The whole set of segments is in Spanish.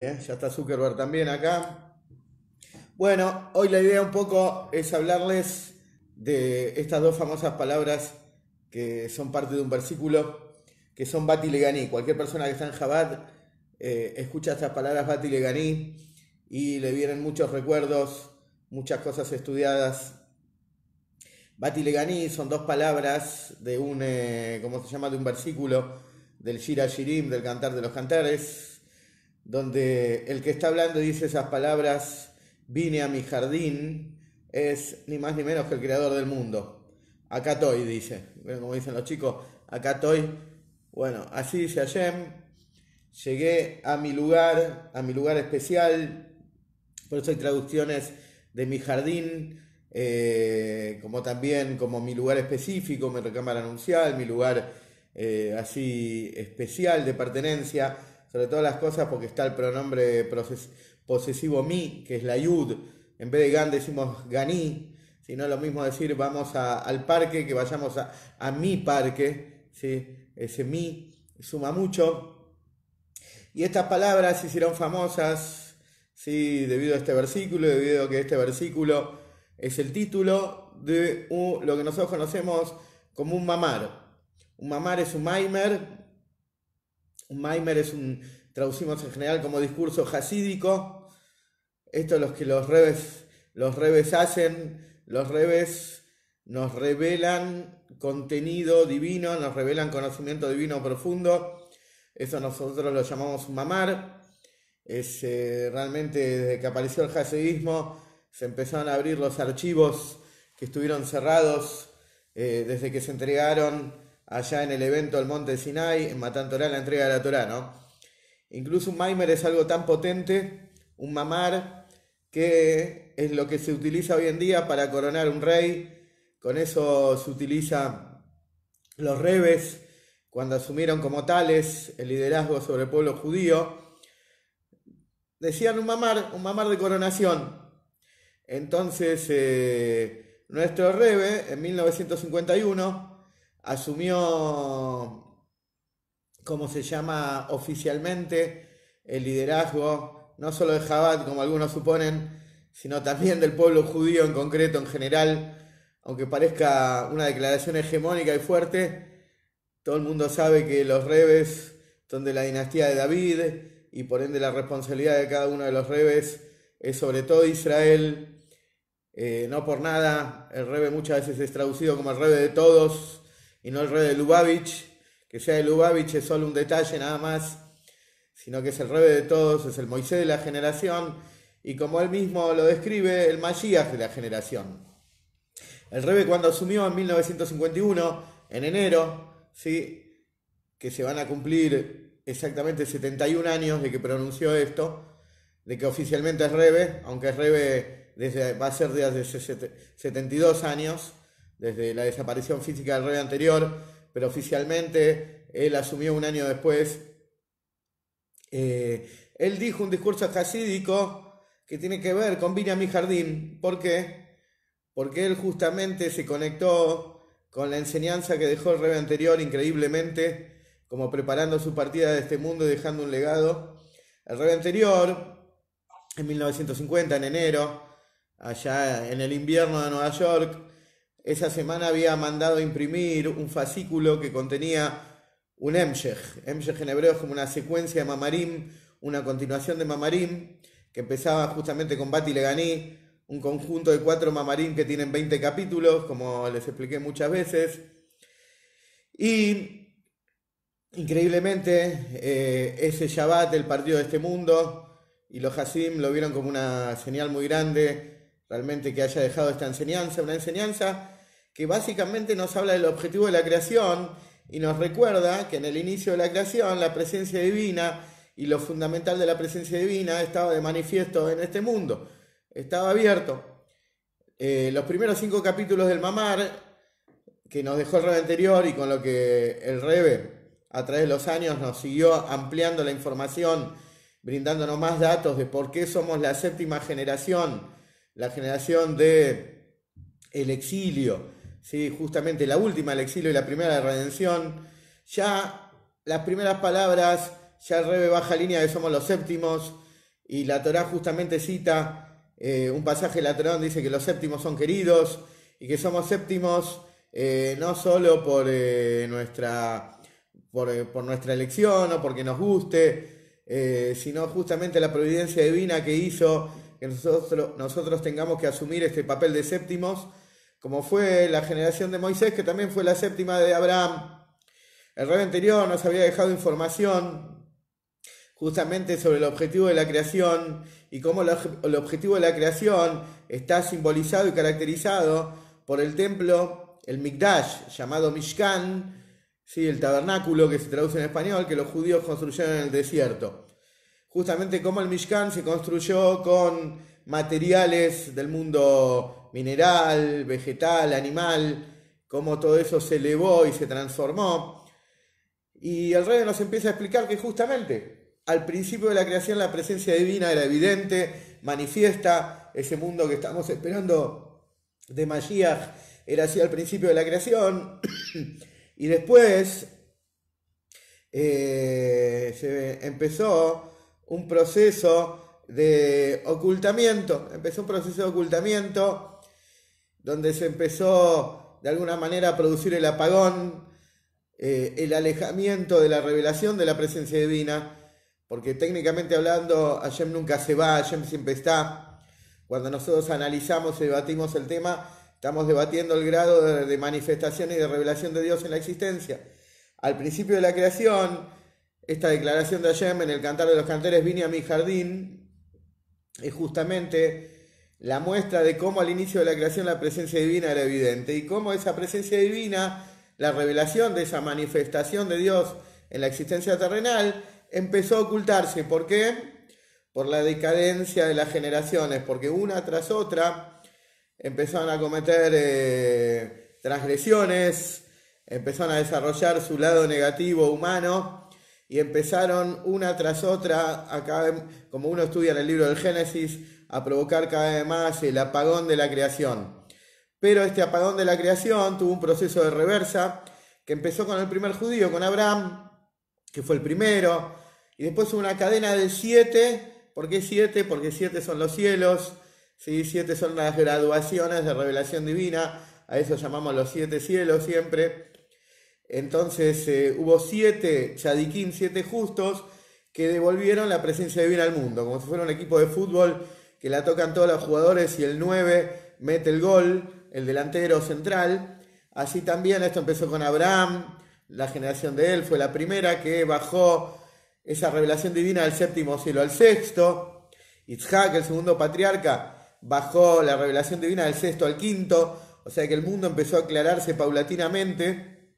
¿eh? Ya está Zuckerberg también acá. Bueno, hoy la idea un poco es hablarles de estas dos famosas palabras que son parte de un versículo, que son Bati Cualquier persona que está en Jabat eh, escucha estas palabras Bati y y le vienen muchos recuerdos, muchas cosas estudiadas. Bati son dos palabras de un, eh, ¿cómo se llama?, de un versículo del Shira Shirim, del Cantar de los Cantares, donde el que está hablando y dice esas palabras, vine a mi jardín, es ni más ni menos que el creador del mundo. Acá estoy, dice, como dicen los chicos, acá estoy. Bueno, así dice Ayem, llegué a mi lugar, a mi lugar especial, por eso hay traducciones de mi jardín, eh, como también como mi lugar específico, mi recámara anuncial, mi lugar eh, así especial de pertenencia sobre todas las cosas porque está el pronombre posesivo mi, que es la yud. En vez de gan decimos ganí, si no lo mismo decir vamos al parque, que vayamos a, mi parque, ¿sí? ese mi suma mucho. Y estas palabras se hicieron famosas ¿sí? debido a este versículo, debido a que este versículo es el título de lo que nosotros conocemos como un mamar. Un mamar es un maimer, un Maimer es un, traducimos en general como discurso jasídico. Esto es lo que los reves los hacen. Los reves nos revelan contenido divino, nos revelan conocimiento divino profundo. Eso nosotros lo llamamos mamar. Es, eh, realmente desde que apareció el hasidismo se empezaron a abrir los archivos que estuvieron cerrados eh, desde que se entregaron allá en el evento del Monte Sinai, en Matán Torá, la entrega de la Torá, ¿no? Incluso un maimer es algo tan potente, un mamar, que es lo que se utiliza hoy en día para coronar un rey. Con eso se utiliza los rebes cuando asumieron como tales el liderazgo sobre el pueblo judío. Decían un mamar, un mamar de coronación. Entonces, eh, nuestro rebe en 1951 asumió, como se llama oficialmente, el liderazgo, no solo de Jabad, como algunos suponen, sino también del pueblo judío en concreto, en general, aunque parezca una declaración hegemónica y fuerte, todo el mundo sabe que los rebes son de la dinastía de David y por ende la responsabilidad de cada uno de los rebes es sobre todo Israel. Eh, no por nada, el rebe muchas veces es traducido como el rebe de todos, y no el rey de Lubavitch, que sea de Lubavitch es solo un detalle nada más, sino que es el rey de todos, es el Moisés de la generación, y como él mismo lo describe, el magías de la generación. El rey cuando asumió en 1951, en enero, ¿sí? que se van a cumplir exactamente 71 años de que pronunció esto, de que oficialmente es rebe, aunque es rebe desde, va a ser desde 72 años, desde la desaparición física del rey anterior, pero oficialmente él asumió un año después. Eh, él dijo un discurso jasídico que tiene que ver con Vine a mi jardín. ¿Por qué? Porque él justamente se conectó con la enseñanza que dejó el rey anterior increíblemente, como preparando su partida de este mundo y dejando un legado. El rey anterior, en 1950, en enero, allá en el invierno de Nueva York, esa semana había mandado imprimir un fascículo que contenía un Emshech. Emshech en hebreo es como una secuencia de Mamarim, una continuación de Mamarim, que empezaba justamente con Bati Leganí, un conjunto de cuatro Mamarim que tienen 20 capítulos, como les expliqué muchas veces. Y increíblemente, eh, ese Shabbat, el partido de este mundo, y los Hasim lo vieron como una señal muy grande, realmente que haya dejado esta enseñanza, una enseñanza que básicamente nos habla del objetivo de la creación y nos recuerda que en el inicio de la creación la presencia divina y lo fundamental de la presencia divina estaba de manifiesto en este mundo, estaba abierto. Eh, los primeros cinco capítulos del Mamar que nos dejó el rebe anterior y con lo que el rebe a través de los años nos siguió ampliando la información, brindándonos más datos de por qué somos la séptima generación, la generación de el exilio, ¿sí? justamente la última, el exilio y la primera, la redención. Ya las primeras palabras, ya el Rebe baja línea de somos los séptimos, y la Torá justamente cita eh, un pasaje de la Torá donde dice que los séptimos son queridos y que somos séptimos eh, no solo por, eh, nuestra, por, nuestra elección o porque nos guste, sino justamente la providencia divina que hizo que nosotros, nosotros tengamos que asumir este papel de séptimos como fue la generación de Moisés, que también fue la séptima de Abraham. El rey anterior nos había dejado información justamente sobre el objetivo de la creación y cómo el objetivo de la creación está simbolizado y caracterizado por el templo, el Mikdash, llamado Mishkan, ¿sí? el tabernáculo que se traduce en español, que los judíos construyeron en el desierto. Justamente como el Mishkan se construyó con materiales del mundo mineral, vegetal, animal, cómo todo eso se elevó y se transformó. Y el rey nos empieza a explicar que justamente al principio de la creación la presencia divina era evidente, manifiesta, ese mundo que estamos esperando de magia, era así al principio de la creación, y después eh, se empezó un proceso de ocultamiento, empezó un proceso de ocultamiento donde se empezó de alguna manera a producir el apagón, eh, el alejamiento de la revelación de la presencia divina, porque técnicamente hablando, Hashem nunca se va, Hashem siempre está. Cuando nosotros analizamos y debatimos el tema, estamos debatiendo el grado de, manifestación y de revelación de Dios en la existencia. Al principio de la creación, esta declaración de Hashem en el Cantar de los Cantares, vine a mi jardín, es justamente la muestra de cómo al inicio de la creación la presencia divina era evidente y cómo esa presencia divina, la revelación de esa manifestación de Dios en la existencia terrenal, empezó a ocultarse. ¿Por qué? Por la decadencia de las generaciones, porque una tras otra empezaron a cometer eh, transgresiones, empezaron a desarrollar su lado negativo humano y empezaron una tras otra, acá como uno estudia en el libro del Génesis, a provocar cada vez más el apagón de la creación. Pero este apagón de la creación tuvo un proceso de reversa que empezó con el primer judío, con Abraham, que fue el primero, y después una cadena de siete. ¿Por qué siete? Porque siete son los cielos, siete son las graduaciones de revelación divina, a eso llamamos los siete cielos siempre. Entonces eh, hubo siete chadiquín, siete justos, que devolvieron la presencia divina al mundo, como si fuera un equipo de fútbol que la tocan todos los jugadores y el 9 mete el gol, el delantero central. Así también esto empezó con Abraham, la generación de él fue la primera que bajó esa revelación divina del séptimo cielo al sexto. Isaac, el segundo patriarca, bajó la revelación divina del sexto al quinto, o sea que el mundo empezó a aclararse paulatinamente.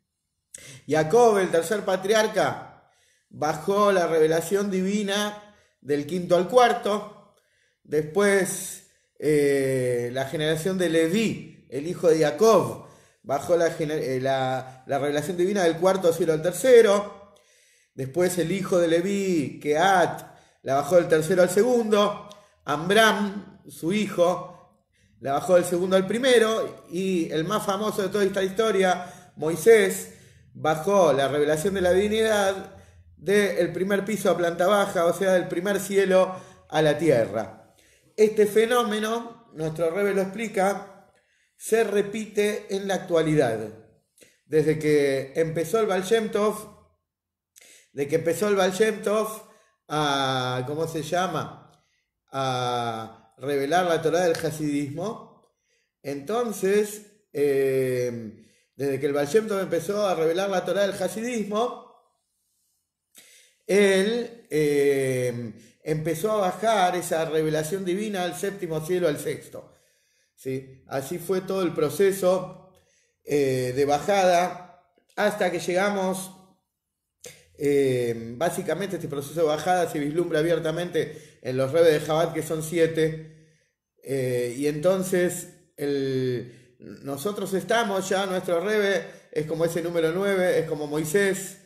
Jacob, el tercer patriarca, bajó la revelación divina del quinto al cuarto. Después, eh, la generación de Leví, el hijo de Jacob, bajó eh, la, revelación divina del cuarto cielo al tercero. Después, el hijo de Leví, Keat, la bajó del tercero al segundo. Amram, su hijo, la bajó del segundo al primero. Y el más famoso de toda esta historia, Moisés, bajó la revelación de la divinidad del primer piso a planta baja, o sea, del primer cielo a la tierra. Este fenómeno, nuestro Rebe lo explica, se repite en la actualidad. Desde que empezó el Valshemtov, de que empezó el Valshemtov a, ¿cómo se llama? A revelar la Torah del Hasidismo. Entonces, eh, desde que el Valshemtov empezó a revelar la Torah del Hasidismo, él eh, empezó a bajar esa revelación divina al séptimo cielo, al sexto. Así fue todo el proceso eh, de bajada hasta que llegamos, eh, básicamente este proceso de bajada se vislumbra abiertamente en los Rebes de Jabat, que son siete, eh, y entonces nosotros estamos ya, nuestro rebe es como ese número nueve, es como Moisés,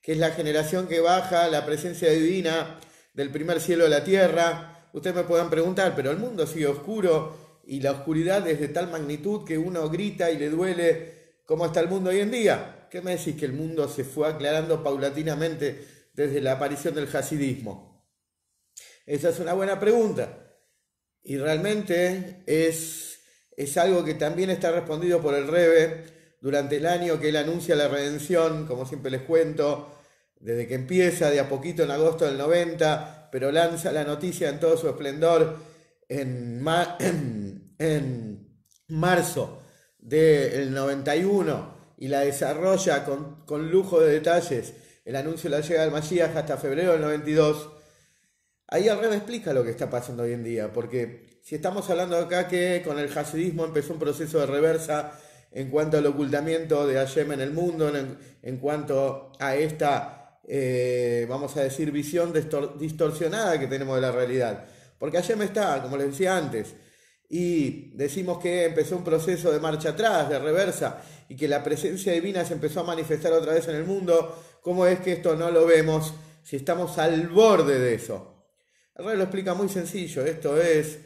que es la generación que baja la presencia divina del primer cielo de la tierra. Ustedes me puedan preguntar, pero el mundo sigue oscuro y la oscuridad es de tal magnitud que uno grita y le duele cómo está el mundo hoy en día. ¿Qué me decís que el mundo se fue aclarando paulatinamente desde la aparición del hasidismo? Esa es una buena pregunta. Y realmente es, es algo que también está respondido por el Rebe durante el año que él anuncia la redención, como siempre les cuento, desde que empieza de a poquito en agosto del 90, pero lanza la noticia en todo su esplendor en, en marzo del 91 y la desarrolla con, lujo de detalles el anuncio de la llegada del Masías hasta febrero del 92. Ahí al revés explica lo que está pasando hoy en día, porque si estamos hablando acá que con el hasidismo empezó un proceso de reversa en cuanto al ocultamiento de Hashem en el mundo, en, en cuanto a esta eh, vamos a decir, visión distorsionada que tenemos de la realidad. Porque ayer me está, como les decía antes, y decimos que empezó un proceso de marcha atrás, de reversa, y que la presencia divina se empezó a manifestar otra vez en el mundo, ¿cómo es que esto no lo vemos si estamos al borde de eso? El rey lo explica muy sencillo, esto es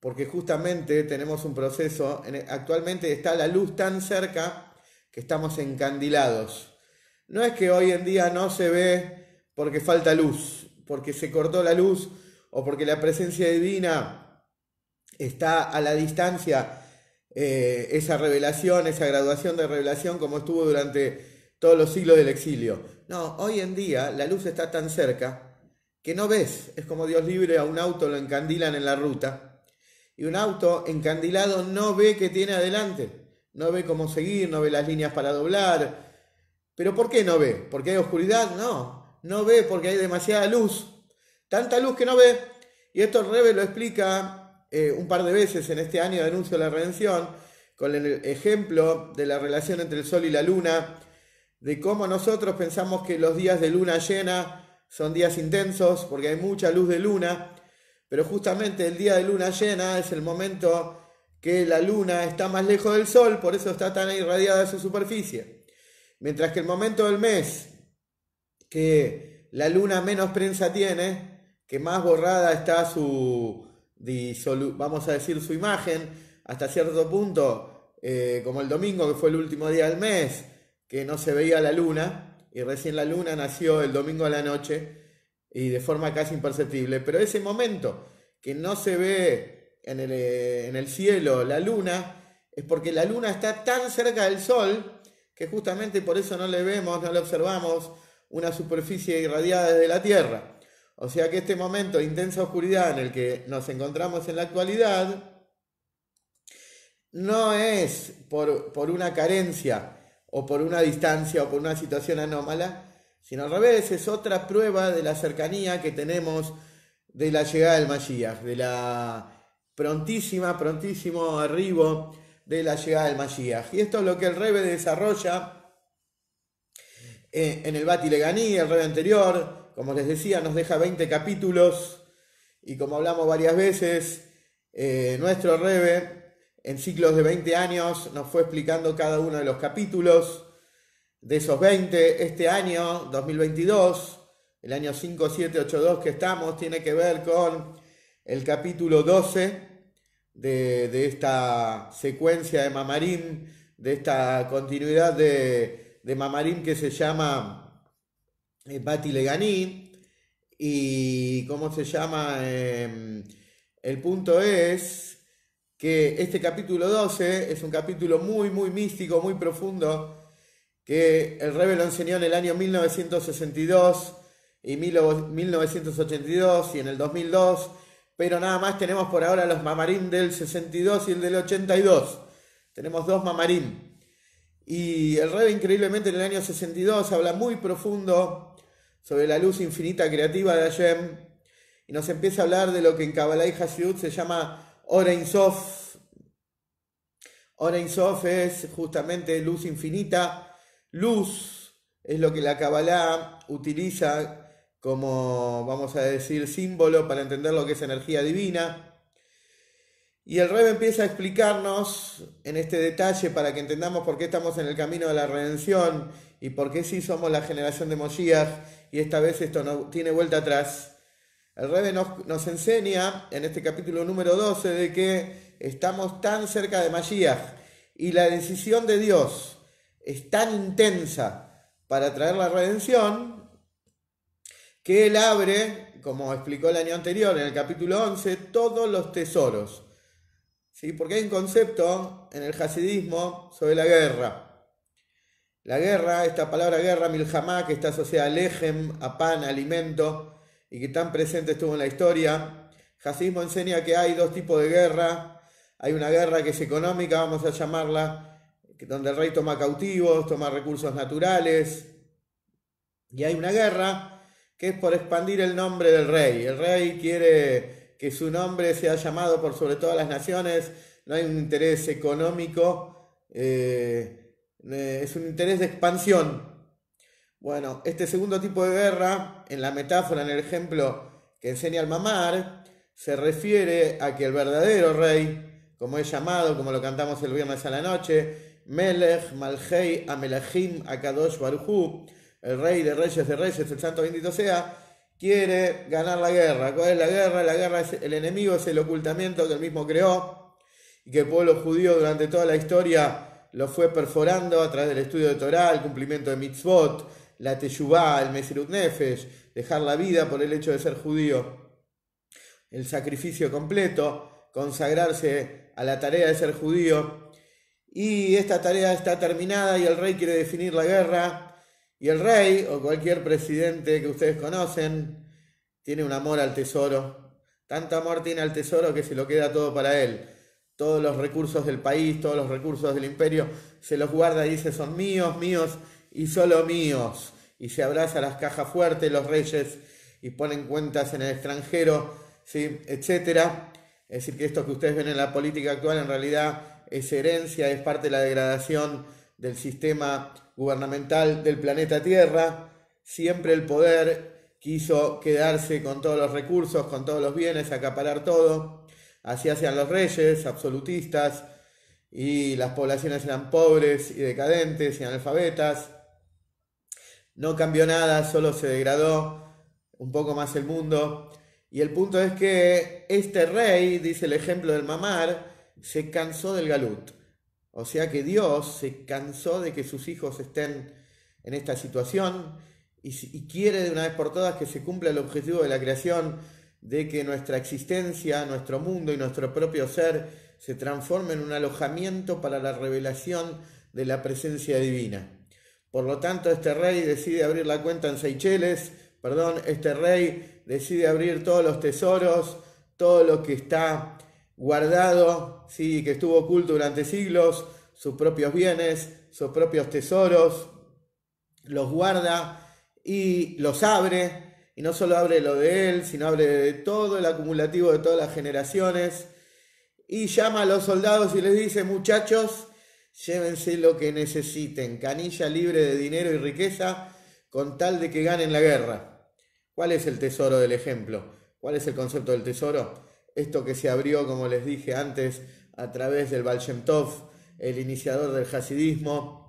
porque justamente tenemos un proceso, actualmente está la luz tan cerca que estamos encandilados. No es que hoy en día no se ve porque falta luz, porque se cortó la luz o porque la presencia divina está a la distancia, eh, esa revelación, esa graduación de revelación como estuvo durante todos los siglos del exilio. No, hoy en día la luz está tan cerca que no ves, es como Dios libre a un auto lo encandilan en la ruta y un auto encandilado no ve que tiene adelante, no ve cómo seguir, no ve las líneas para doblar, ¿Pero por qué no ve? ¿Porque hay oscuridad? No, no ve porque hay demasiada luz. Tanta luz que no ve. Y esto Rebe lo explica eh, un par de veces en este año de anuncio de la redención, con el ejemplo de la relación entre el sol y la luna, de cómo nosotros pensamos que los días de luna llena son días intensos porque hay mucha luz de luna, pero justamente el día de luna llena es el momento que la luna está más lejos del sol, por eso está tan irradiada su superficie. Mientras que el momento del mes que la luna menos prensa tiene, que más borrada está su, vamos a decir, su imagen, hasta cierto punto, eh, como el domingo, que fue el último día del mes, que no se veía la luna, y recién la luna nació el domingo a la noche, y de forma casi imperceptible, pero ese momento que no se ve en el, eh, en el cielo la luna, es porque la luna está tan cerca del sol, que justamente por eso no le vemos, no le observamos una superficie irradiada desde la Tierra. O sea que este momento de intensa oscuridad en el que nos encontramos en la actualidad no es por, una carencia o por una distancia o por una situación anómala, sino al revés, es otra prueba de la cercanía que tenemos de la llegada del Mashiach, de la prontísima, prontísimo arribo de la llegada del Mashiach. Y esto es lo que el Rebe desarrolla eh, en el Bati Leganí, el Rebe anterior. Como les decía, nos deja 20 capítulos. Y como hablamos varias veces, eh, nuestro Rebe, en ciclos de 20 años, nos fue explicando cada uno de los capítulos. De esos 20, este año, 2022, el año 5782 que estamos, tiene que ver con el capítulo 12 de, esta secuencia de Mamarín, de esta continuidad de, de Mamarín que se llama Bati eh, Leganí. Y cómo se llama, em, el punto es que este capítulo 12 es un capítulo muy, muy místico, muy profundo, que el Rebe lo enseñó en el año 1962 y 1982 y en el 2002 pero nada más tenemos por ahora los mamarín del 62 y el del 82. Tenemos dos mamarín. Y el Rebe, increíblemente, en el año 62 habla muy profundo sobre la luz infinita creativa de Hashem y nos empieza a hablar de lo que en Kabbalah y Hasidut se llama Oren Sof. Oren Sof es justamente luz infinita. Luz es lo que la Kabbalah utiliza como, vamos a decir, símbolo para entender lo que es energía divina. Y el Rebe empieza a explicarnos en este detalle para que entendamos por qué estamos en el camino de la redención y por qué sí somos la generación de Moshiach y esta vez esto no tiene vuelta atrás. El Rebbe nos, enseña en este capítulo número 12 de que estamos tan cerca de Moshiach y la decisión de Dios es tan intensa para traer la redención que él abre, como explicó el año anterior, en el capítulo 11, todos los tesoros. ¿Sí? Porque hay un concepto en el hasidismo sobre la guerra. La guerra, esta palabra guerra, milhamá, que está asociada al lejem, a pan, alimento, y que tan presente estuvo en la historia. Hasidismo enseña que hay dos tipos de guerra. Hay una guerra que es económica, vamos a llamarla, donde el rey toma cautivos, toma recursos naturales, y hay una guerra que es por expandir el nombre del rey. El rey quiere que su nombre sea llamado por sobre todas las naciones, no hay un interés económico, eh, eh, es un interés de expansión. Bueno, este segundo tipo de guerra, en la metáfora, en el ejemplo que enseña el mamar, se refiere a que el verdadero rey, como es llamado, como lo cantamos el viernes a la noche, Melech, Malhei, Amelachim, Akadosh, Barujú, el rey de reyes de reyes, el santo bendito sea, quiere ganar la guerra. ¿Cuál es la guerra? La guerra es el enemigo, es el ocultamiento que él mismo creó y que el pueblo judío durante toda la historia lo fue perforando a través del estudio de Torah, el cumplimiento de mitzvot, la teshuvah, el mesirut nefesh, dejar la vida por el hecho de ser judío, el sacrificio completo, consagrarse a la tarea de ser judío. Y esta tarea está terminada y el rey quiere definir la guerra y el rey o cualquier presidente que ustedes conocen tiene un amor al tesoro. Tanto amor tiene al tesoro que se lo queda todo para él. Todos los recursos del país, todos los recursos del imperio, se los guarda y dice son míos, míos y solo míos. Y se abraza las cajas fuertes, los reyes, y ponen cuentas en el extranjero, ¿sí? etcétera. Es decir, que esto que ustedes ven en la política actual en realidad es herencia, es parte de la degradación del sistema gubernamental del planeta Tierra. Siempre el poder quiso quedarse con todos los recursos, con todos los bienes, acaparar todo. Así hacían los reyes, absolutistas, y las poblaciones eran pobres y decadentes y analfabetas. No cambió nada, solo se degradó un poco más el mundo. Y el punto es que este rey, dice el ejemplo del mamar, se cansó del galut. O sea que Dios se cansó de que sus hijos estén en esta situación y, quiere de una vez por todas que se cumpla el objetivo de la creación, de que nuestra existencia, nuestro mundo y nuestro propio ser se transforme en un alojamiento para la revelación de la presencia divina. Por lo tanto, este rey decide abrir la cuenta en Seychelles, perdón, este rey decide abrir todos los tesoros, todo lo que está guardado, ¿sí? que estuvo oculto durante siglos, sus propios bienes, sus propios tesoros, los guarda y los abre, y no solo abre lo de él, sino abre de todo el acumulativo de todas las generaciones, y llama a los soldados y les dice, muchachos, llévense lo que necesiten, canilla libre de dinero y riqueza, con tal de que ganen la guerra. ¿Cuál es el tesoro del ejemplo? ¿Cuál es el concepto del tesoro? esto que se abrió, como les dije antes, a través del Tov, el iniciador del hasidismo,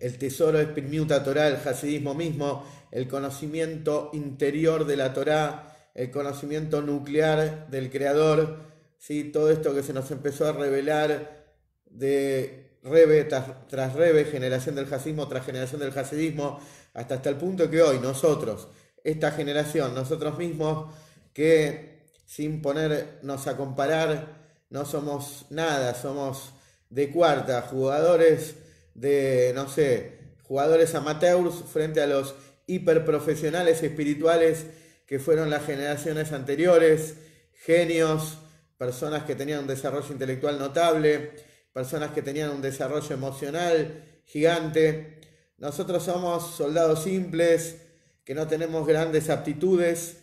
el tesoro es Torah, el hasidismo mismo, el conocimiento interior de la Torah, el conocimiento nuclear del Creador, ¿sí? todo esto que se nos empezó a revelar de Rebe tras, Rebe, generación del hasidismo tras generación del jasidismo, hasta, hasta el punto que hoy nosotros, esta generación, nosotros mismos, que sin ponernos a comparar, no somos nada, somos de cuarta, jugadores de, no sé, jugadores amateurs frente a los hiperprofesionales espirituales que fueron las generaciones anteriores, genios, personas que tenían un desarrollo intelectual notable, personas que tenían un desarrollo emocional gigante. Nosotros somos soldados simples, que no tenemos grandes aptitudes,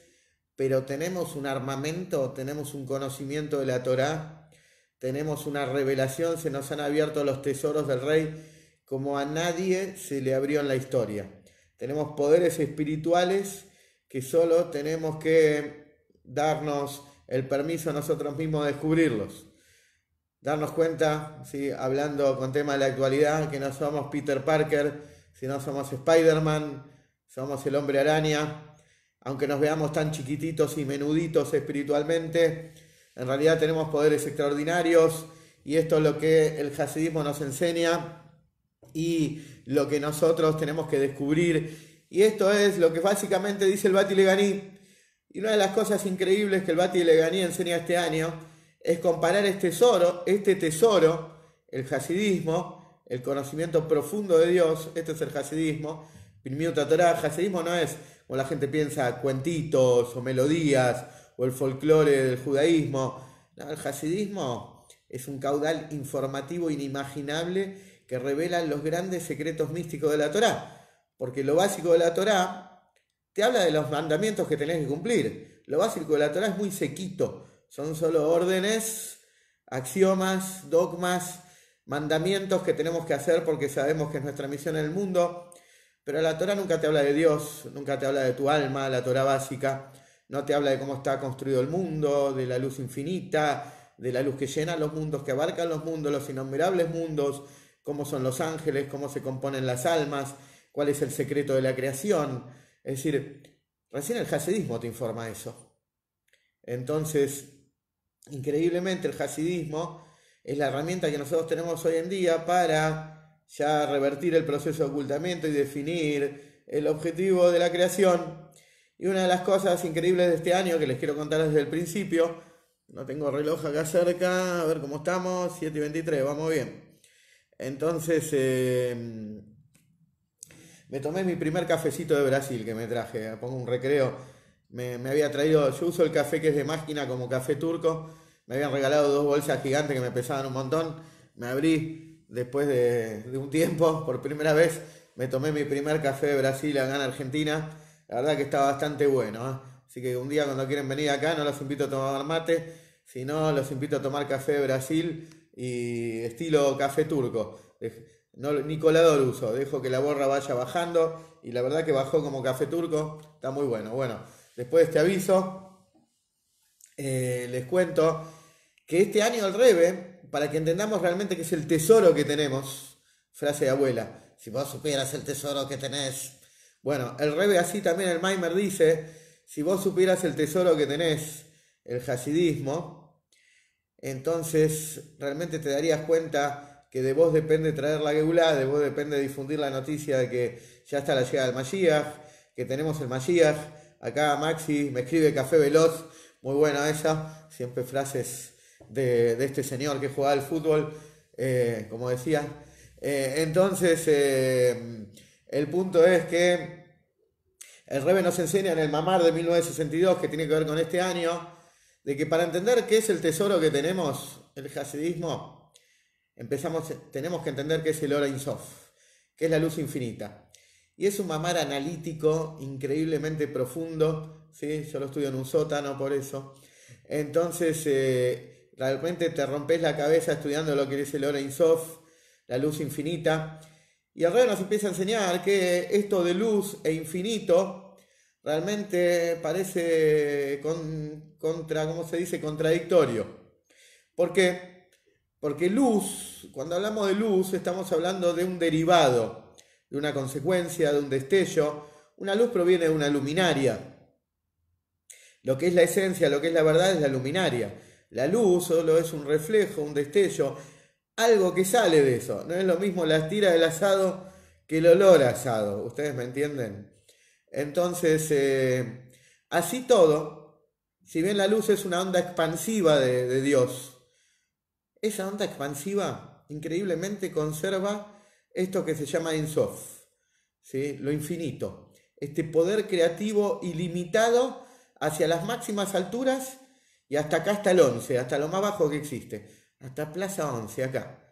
pero tenemos un armamento, tenemos un conocimiento de la Torá, tenemos una revelación, se nos han abierto los tesoros del rey como a nadie se le abrió en la historia. Tenemos poderes espirituales que solo tenemos que darnos el permiso a nosotros mismos de descubrirlos. Darnos cuenta, hablando con tema de la actualidad, que no somos Peter Parker, sino somos Spider-Man, somos el hombre araña, aunque nos veamos tan chiquititos y menuditos espiritualmente, en realidad tenemos poderes extraordinarios y esto es lo que el hasidismo nos enseña y lo que nosotros tenemos que descubrir. Y esto es lo que básicamente dice el Bati Leganí. Y una de las cosas increíbles que el Bati Leganí enseña este año es comparar este tesoro, este tesoro, el hasidismo, el conocimiento profundo de Dios, este es el hasidismo, el hasidismo no es o la gente piensa cuentitos o melodías o el folclore del judaísmo. No, el hasidismo es un caudal informativo inimaginable que revela los grandes secretos místicos de la Torá, porque lo básico de la Torá te habla de los mandamientos que tenés que cumplir. Lo básico de la Torá es muy sequito, son solo órdenes, axiomas, dogmas, mandamientos que tenemos que hacer porque sabemos que es nuestra misión en el mundo pero la Torah nunca te habla de Dios, nunca te habla de tu alma, la Torah básica, no te habla de cómo está construido el mundo, de la luz infinita, de la luz que llena los mundos, que abarca los mundos, los innumerables mundos, cómo son los ángeles, cómo se componen las almas, cuál es el secreto de la creación. Es decir, recién el hasidismo te informa eso. Entonces, increíblemente el hasidismo es la herramienta que nosotros tenemos hoy en día para ya revertir el proceso de ocultamiento y definir el objetivo de la creación. Y una de las cosas increíbles de este año que les quiero contar desde el principio, no tengo reloj acá cerca, a ver cómo estamos, 7 y 23, vamos bien. Entonces, em, me tomé mi primer cafecito de Brasil que me traje, eh, pongo un recreo, me, me había traído, yo uso el café que es de máquina como café turco, me habían regalado dos bolsas gigantes que me pesaban un montón, me abrí después de, un tiempo, por primera vez, me tomé mi primer café de Brasil acá en Argentina. La verdad que está bastante bueno. ¿eh? Así que un día cuando quieren venir acá, no los invito a tomar mate, sino los invito a tomar café de Brasil y estilo café turco. No, ni colador uso, dejo que la borra vaya bajando y la verdad que bajó como café turco, está muy bueno. Bueno, después de este aviso, eh, les cuento que este año el Rebe, para que entendamos realmente que es el tesoro que tenemos, frase de abuela, si vos supieras el tesoro que tenés. Bueno, el Rebe así también el Maimer dice, si vos supieras el tesoro que tenés, el hasidismo, entonces realmente te darías cuenta que de vos depende traer la Geulá, de vos depende difundir la noticia de que ya está la llegada del Mashiach, que tenemos el Mashiach. Acá Maxi me escribe Café Veloz, muy buena ella, siempre frases de, este señor que jugaba al fútbol, eh, como decía. Eh, entonces, eh, el punto es que el Rebe nos enseña en el Mamar de 1962, que tiene que ver con este año, de que para entender qué es el tesoro que tenemos, el hasidismo, empezamos, tenemos que entender qué es el Ora Sof que es la luz infinita. Y es un mamar analítico, increíblemente profundo. ¿sí? Yo lo estudio en un sótano por eso. Entonces, Realmente te rompes la cabeza estudiando lo que dice el la luz infinita. Y el rey nos empieza a enseñar que esto de luz e infinito realmente parece contra, ¿cómo se dice? contradictorio. ¿Por qué? Porque luz, cuando hablamos de luz, estamos hablando de un derivado, de una consecuencia, de un destello. Una luz proviene de una luminaria. Lo que es la esencia, lo que es la verdad es la luminaria. La luz solo es un reflejo, un destello, algo que sale de eso. No es lo mismo la tira del asado que el olor asado. ¿Ustedes me entienden? Entonces, eh, así todo, si bien la luz es una onda expansiva de, Dios, esa onda expansiva increíblemente conserva esto que se llama Ensof, ¿sí? lo infinito, este poder creativo ilimitado hacia las máximas alturas y hasta acá hasta el 11, hasta lo más bajo que existe. Hasta Plaza 11, acá.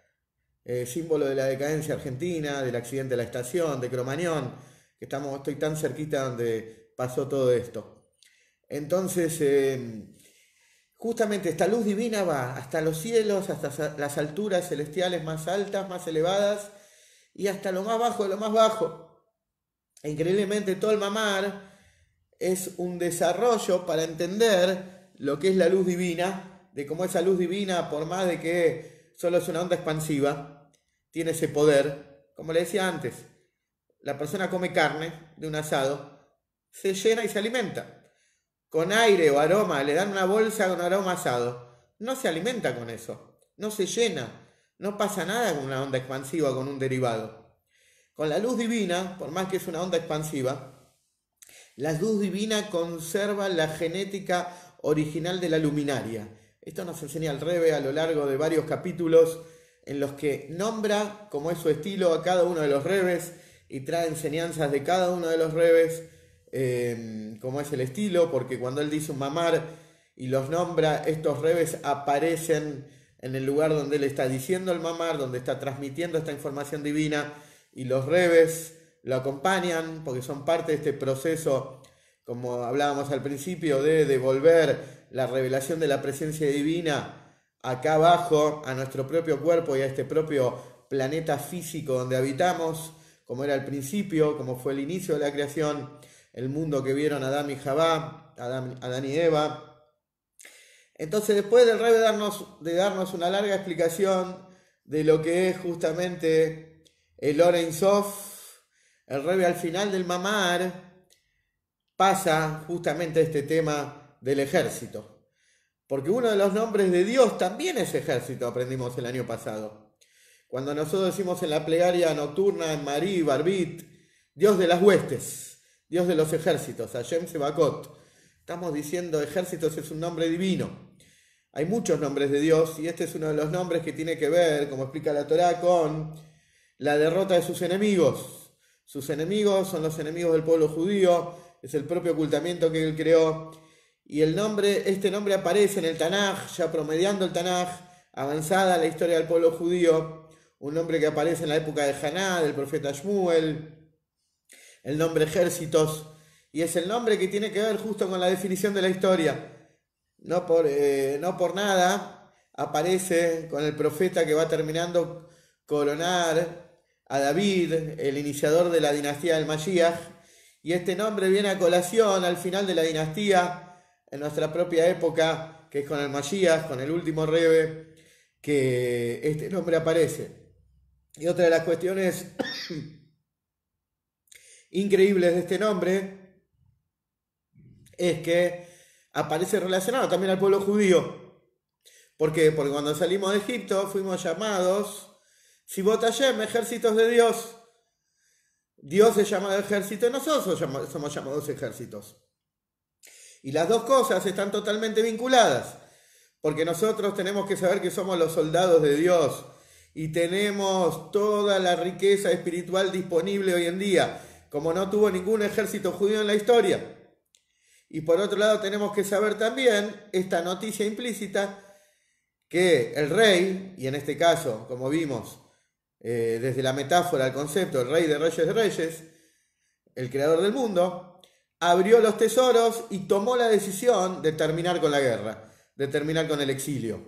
Eh, símbolo de la decadencia argentina, del accidente de la estación, de Cromañón, que estamos, estoy tan cerquita donde pasó todo esto. Entonces, em, justamente esta luz divina va hasta los cielos, hasta las alturas celestiales más altas, más elevadas, y hasta lo más bajo de lo más bajo. E increíblemente todo el mamar es un desarrollo para entender lo que es la luz divina, de cómo esa luz divina, por más de que solo es una onda expansiva, tiene ese poder. Como le decía antes, la persona come carne de un asado, se llena y se alimenta. Con aire o aroma, le dan una bolsa con aroma asado. No se alimenta con eso, no se llena, no pasa nada con una onda expansiva, con un derivado. Con la luz divina, por más que es una onda expansiva, la luz divina conserva la genética original de la luminaria. Esto nos enseña el Rebe a lo largo de varios capítulos en los que nombra, como es su estilo, a cada uno de los Rebes y trae enseñanzas de cada uno de los Rebes, em, como es el estilo, porque cuando él dice un mamar y los nombra, estos Rebes aparecen en el lugar donde él está diciendo el mamar, donde está transmitiendo esta información divina, y los Rebes lo acompañan porque son parte de este proceso como hablábamos al principio, de devolver la revelación de la presencia divina acá abajo, a nuestro propio cuerpo y a este propio planeta físico donde habitamos, como era al principio, como fue el inicio de la creación, el mundo que vieron Adán y Jabá, Adán, y Eva. Entonces, después del rey de darnos, una larga explicación de lo que es justamente el Oren el rey al final del mamar, pasa justamente este tema del ejército. Porque uno de los nombres de Dios también es ejército, aprendimos el año pasado. Cuando nosotros decimos en la plegaria nocturna en Marí, Barbit, Dios de las huestes, Dios de los ejércitos, a Hashem Sebakot, estamos diciendo ejércitos es un nombre divino. Hay muchos nombres de Dios y este es uno de los nombres que tiene que ver, como explica la Torá, con la derrota de sus enemigos. Sus enemigos son los enemigos del pueblo judío, es el propio ocultamiento que él creó. Y el nombre, este nombre aparece en el Tanaj, ya promediando el Tanaj, avanzada la historia del pueblo judío, un nombre que aparece en la época de Haná, del profeta Shmuel, el nombre ejércitos, y es el nombre que tiene que ver justo con la definición de la historia. No por, eh, no por nada aparece con el profeta que va terminando coronar a David, el iniciador de la dinastía del Mashiach, y este nombre viene a colación al final de la dinastía, en nuestra propia época, que es con el Masías, con el último rebe, que este nombre aparece. Y otra de las cuestiones increíbles de este nombre es que aparece relacionado también al pueblo judío. ¿Por Porque cuando salimos de Egipto fuimos llamados Sibotayem, ejércitos de Dios. Dios es llamado ejército y nosotros somos llamados ejércitos. Y las dos cosas están totalmente vinculadas, porque nosotros tenemos que saber que somos los soldados de Dios y tenemos toda la riqueza espiritual disponible hoy en día, como no tuvo ningún ejército judío en la historia. Y por otro lado tenemos que saber también esta noticia implícita que el rey, y en este caso, como vimos, eh, desde la metáfora al concepto, el rey de reyes de reyes, el creador del mundo, abrió los tesoros y tomó la decisión de terminar con la guerra, de terminar con el exilio.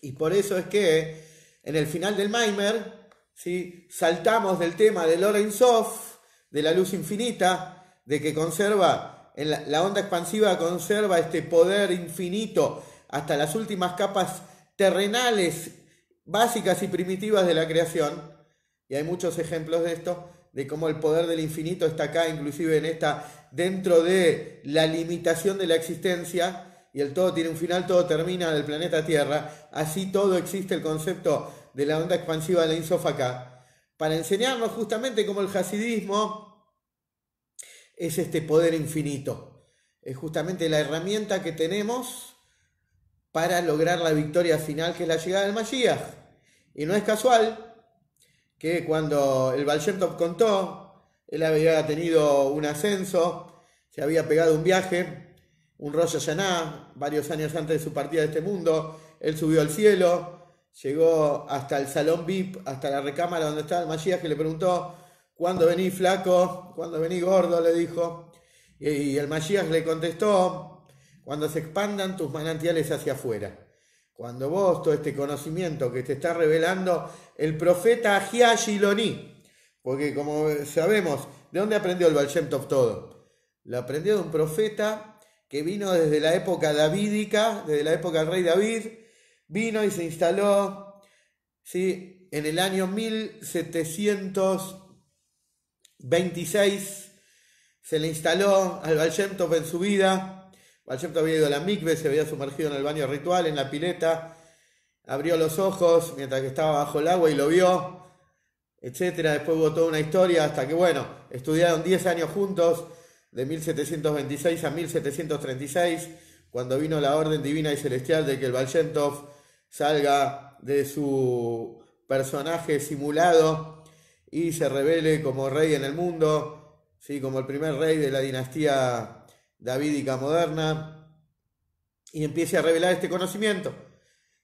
Y por eso es que en el final del Maimer, si saltamos del tema de Lorenzoff, de la luz infinita, de que conserva, la onda expansiva conserva este poder infinito hasta las últimas capas terrenales básicas y primitivas de la creación, y hay muchos ejemplos de esto, de cómo el poder del infinito está acá, inclusive en esta, dentro de la limitación de la existencia, y el todo tiene un final, todo termina en el planeta Tierra, así todo existe el concepto de la onda expansiva de la insófaca, para enseñarnos justamente cómo el jasidismo es este poder infinito, es justamente la herramienta que tenemos para lograr la victoria final que es la llegada del Mashiach. Y no es casual que cuando el Valshemtov contó, él había tenido un ascenso, se había pegado un viaje, un rollo Yaná, varios años antes de su partida de este mundo, él subió al cielo, llegó hasta el salón VIP, hasta la recámara donde estaba el Mashiach, que le preguntó, ¿cuándo vení flaco? ¿Cuándo vení gordo? le dijo. Y el Mashiach le contestó, cuando se expandan tus manantiales hacia afuera. Cuando vos, todo este conocimiento que te está revelando el profeta Agia porque como sabemos, ¿de dónde aprendió el Valshemtov todo? Lo aprendió de un profeta que vino desde la época davídica, desde la época del rey David, vino y se instaló en el año 1726, se le instaló al Valshemtov en su vida, Valshentov había ido a la mikve, se había sumergido en el baño ritual, en la pileta, abrió los ojos mientras que estaba bajo el agua y lo vio, etcétera. Después hubo toda una historia hasta que, bueno, estudiaron 10 años juntos, de 1726 a 1736, cuando vino la orden divina y celestial de que el Valshentov salga de su personaje simulado y se revele como rey en el mundo, ¿sí? como el primer rey de la dinastía davídica moderna y empiece a revelar este conocimiento.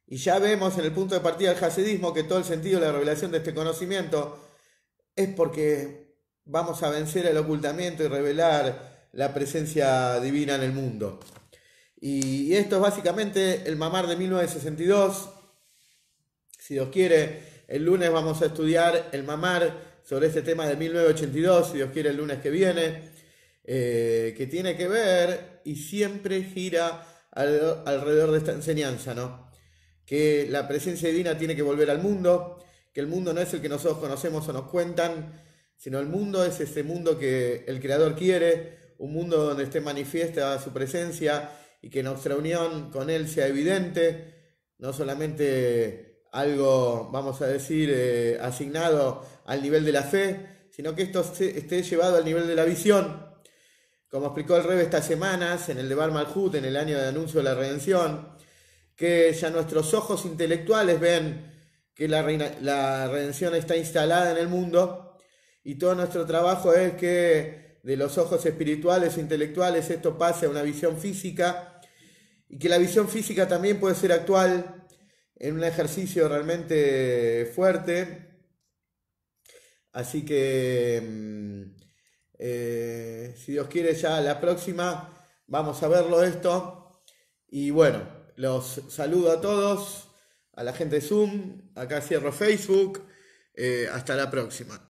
Y ya vemos en el punto de partida del hasidismo que todo el sentido de la revelación de este conocimiento es porque vamos a vencer el ocultamiento y revelar la presencia divina en el mundo. Y esto es básicamente el mamar de 1962. Si Dios quiere, el lunes vamos a estudiar el mamar sobre este tema de 1982, si Dios quiere, el lunes que viene. Eh, que tiene que ver y siempre gira alrededor de esta enseñanza, ¿no? Que la presencia divina tiene que volver al mundo, que el mundo no es el que nosotros conocemos o nos cuentan, sino el mundo es ese mundo que el Creador quiere, un mundo donde esté manifiesta su presencia y que nuestra unión con Él sea evidente, no solamente algo, vamos a decir, eh, asignado al nivel de la fe, sino que esto esté llevado al nivel de la visión, como explicó el Rebe estas semanas en el de Bar Malhut, en el año de anuncio de la redención, que ya nuestros ojos intelectuales ven que la, la redención está instalada en el mundo y todo nuestro trabajo es que de los ojos espirituales e intelectuales esto pase a una visión física y que la visión física también puede ser actual en un ejercicio realmente fuerte. Así que mm, eh, si Dios quiere, ya la próxima vamos a verlo esto. Y bueno, los saludo a todos, a la gente de Zoom, acá cierro Facebook. Eh, hasta la próxima.